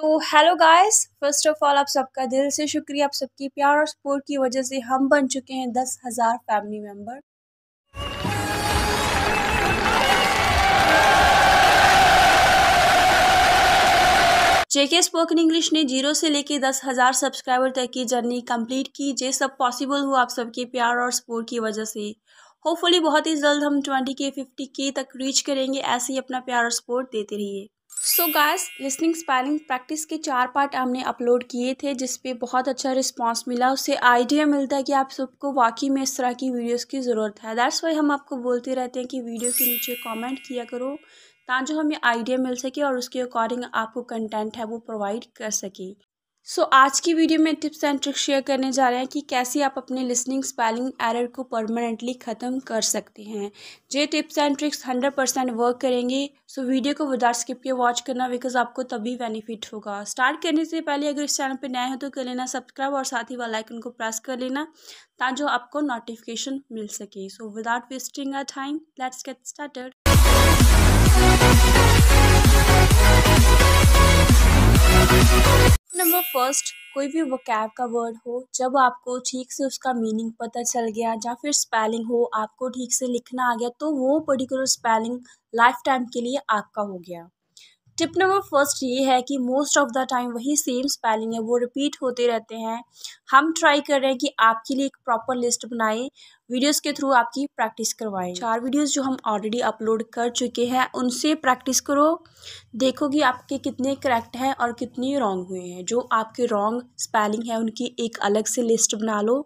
तो hello guys first of all आप सबका दिल से शुक्रिया आप सबकी प्यार और सपोर्ट की वजह से हम बन चुके हैं दस हज़ार family member J K spoken English ने जीरो से लेके दस हज़ार सब्सक्राइबर तक की जर्नी कंप्लीट की जे सब पॉसिबल हुआ आप सबके प्यार और सपोर्ट की वजह से होपफुली बहुत ही जल्द हम ट्वेंटी के फिफ्टी के तक रीच करेंगे ऐसे ही अपना प्यार और सपोर्ट देते रहिए so guys listening spelling practice के चार पार्ट हमने अपलोड किए थे जिस पे बहुत अच्छा रिस्पांस मिला उससे आइडिया मिलता है कि आप सबको वाकई में इस तरह की वीडियोस की ज़रूरत है दैट्स वाई हम आपको बोलते रहते हैं कि वीडियो के नीचे कमेंट किया करो ताकि हमें आइडिया मिल सके और उसके अकॉर्डिंग आपको कंटेंट है वो प्रोवाइड कर सके सो so, आज की वीडियो में टिप्स एंड ट्रिक्स शेयर करने जा रहे हैं कि कैसे आप अपने लिसनिंग स्पेलिंग एरर को परमानेंटली ख़त्म कर सकते हैं ये tips and tricks hundred percent work करेंगे सो so, वीडियो को विदाउट स्किप के वॉच करना बिकॉज आपको तभी बेनिफिट होगा स्टार्ट करने से पहले अगर इस चैनल पर नए हो तो कर लेना सब्सक्राइब और साथ ही वालाइकन को प्रेस कर लेना ताकि आपको नोटिफिकेशन मिल सके so without wasting a time let's get started first कोई भी वकैब का वर्ड हो जब आपको ठीक से उसका मीनिंग पता चल गया या फिर स्पेलिंग हो आपको ठीक से लिखना आ गया तो वो पर्टिकुलर स्पेलिंग लाइफ टाइम के लिए आपका हो गया टिप नंबर फर्स्ट ये है कि मोस्ट ऑफ द टाइम वही सेम स्पेलिंग है वो रिपीट होते रहते हैं हम ट्राई कर रहे हैं कि आपके लिए एक प्रॉपर लिस्ट बनाएं वीडियोस के थ्रू आपकी प्रैक्टिस करवाएं चार वीडियोस जो हम ऑलरेडी अपलोड कर चुके हैं उनसे प्रैक्टिस करो देखो कि आपके कितने करेक्ट हैं और कितने रॉन्ग हुए हैं जो आपके रॉन्ग स्पेलिंग है उनकी एक अलग से लिस्ट बना लो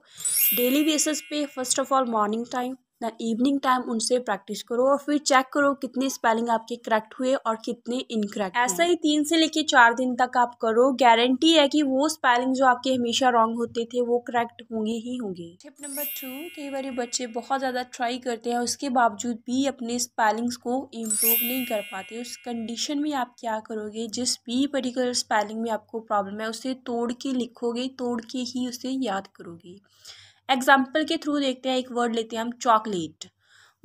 डेली बेसिस पे first of all morning time ना इवनिंग टाइम उनसे प्रैक्टिस करो और फिर चेक करो कितने स्पेलिंग आपके करेक्ट हुए और कितने इनकरेक्ट ऐसा ही तीन से लेके चार दिन तक आप करो गारंटी है कि वो स्पेलिंग जो आपके हमेशा रॉन्ग होते थे वो करेक्ट होंगे ही होंगे टिप नंबर टू कई बार बच्चे बहुत ज़्यादा ट्राई करते हैं उसके बावजूद भी अपने स्पेलिंग्स को इम्प्रूव नहीं कर पाते उस कंडीशन में आप क्या करोगे जिस भी पर्टिकुलर स्पेलिंग में आपको प्रॉब्लम है उसे तोड़ के लिखोगे तोड़ के ही उसे याद करोगे एग्जाम्पल के थ्रू देखते हैं एक वर्ड लेते हैं हम chocolate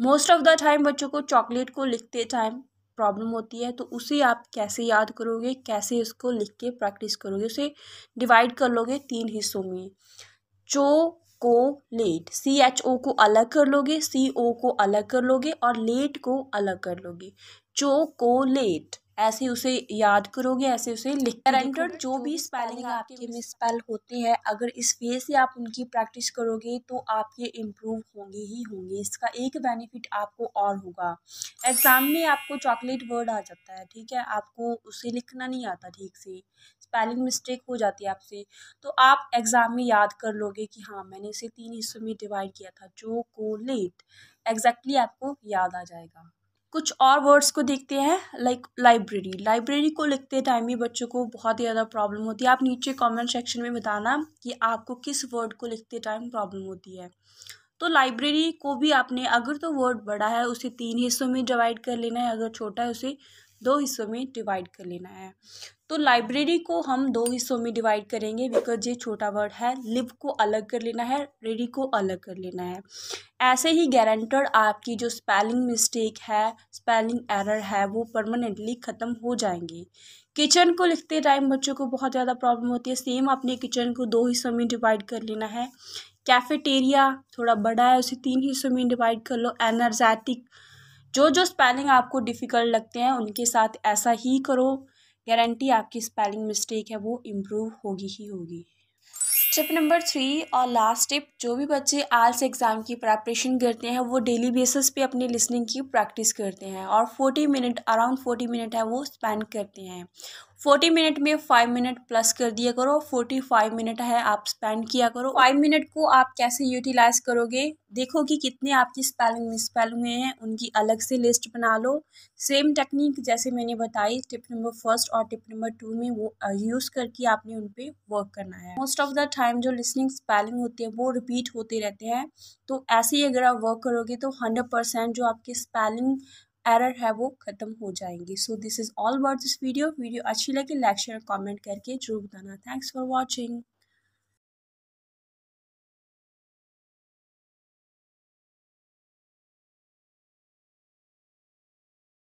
most of the time बच्चों को चॉकलेट को लिखते टाइम प्रॉब्लम होती है तो उसे आप कैसे याद करोगे कैसे उसको लिख के प्रैक्टिस करोगे उसे डिवाइड कर लोगे तीन हिस्सों में चो को लेट सी एच ओ को अलग कर लोगे सी ओ को अलग कर लोगे और लेट को अलग कर लोगे चो को लेट ऐसे उसे याद करोगे ऐसे उसे लिख करेंटर जो भी स्पेलिंग आपके मिस स्पेल होते हैं अगर इस वे से आप उनकी प्रैक्टिस करोगे तो आप ये इम्प्रूव होंगे ही होंगे इसका एक बेनिफिट आपको और होगा एग्ज़ाम में आपको चॉकलेट वर्ड आ जाता है ठीक है आपको उसे लिखना नहीं आता ठीक से स्पेलिंग मिस्टेक हो जाती है आपसे तो आप एग्ज़ाम में याद कर लोगे कि हाँ मैंने इसे तीन हिस्सों में डिवाइड किया था जो को लेट एग्जैक्टली exactly आपको याद आ जाएगा कुछ और वर्ड्स को देखते हैं लाइक लाइब्रेरी लाइब्रेरी को लिखते टाइम भी बच्चों को बहुत ही ज़्यादा प्रॉब्लम होती है आप नीचे कमेंट सेक्शन में बताना कि आपको किस वर्ड को लिखते टाइम प्रॉब्लम होती है तो लाइब्रेरी को भी आपने अगर तो वर्ड बड़ा है उसे तीन हिस्सों में डिवाइड कर लेना है अगर छोटा है उसे दो हिस्सों में डिवाइड कर लेना है तो लाइब्रेरी को हम दो हिस्सों में डिवाइड करेंगे बिकॉज ये छोटा वर्ड है लिव को अलग कर लेना है रेडी को अलग कर लेना है ऐसे ही गारंटर आपकी जो स्पेलिंग मिस्टेक है स्पेलिंग एरर है वो परमानेंटली ख़त्म हो जाएंगी किचन को लिखते टाइम बच्चों को बहुत ज़्यादा प्रॉब्लम होती है सेम अपने किचन को दो हिस्सों में डिवाइड कर लेना है कैफेटेरिया थोड़ा बड़ा है उसे तीन हिस्सों में डिवाइड कर लो एनर्जेटिक जो जो स्पेलिंग आपको डिफ़िकल्ट लगते हैं उनके साथ ऐसा ही करो गारंटी आपकी स्पेलिंग मिस्टेक है वो इम्प्रूव होगी ही होगी टिप नंबर थ्री और लास्ट टिप जो भी बच्चे आल्स एग्ज़ाम की प्रेपरेशन करते हैं वो डेली बेसिस पे अपनी लिसनिंग की प्रैक्टिस करते हैं और forty minute around forty minute है वो स्पेंड करते हैं फोर्टी मिनट में फाइव मिनट प्लस कर दिया करो फोर्टी फाइव मिनट है आप स्पेंड किया करो फाइव मिनट को आप कैसे यूटिलाइज करोगे देखो कि कितने आपकी स्पेलिंग मिसपेल हुए हैं उनकी अलग से लिस्ट बना लो सेम टेक्निक जैसे मैंने बताई टिप नंबर फर्स्ट और टिप नंबर टू में वो यूज़ करके आपने उन पर वर्क करना है मोस्ट ऑफ द टाइम जो लिसनिंग स्पेलिंग होती है वो रिपीट होते रहते हैं तो ऐसे ही अगर आप वर्क करोगे तो हंड्रेड परसेंट जो आपकी स्पेलिंग एरर है वो ख़त्म हो जाएंगी so this is all about this video video अच्छी लगी लाइक शेयर कमेंट करके जरूर बताना थैंक्स फॉर वॉचिंग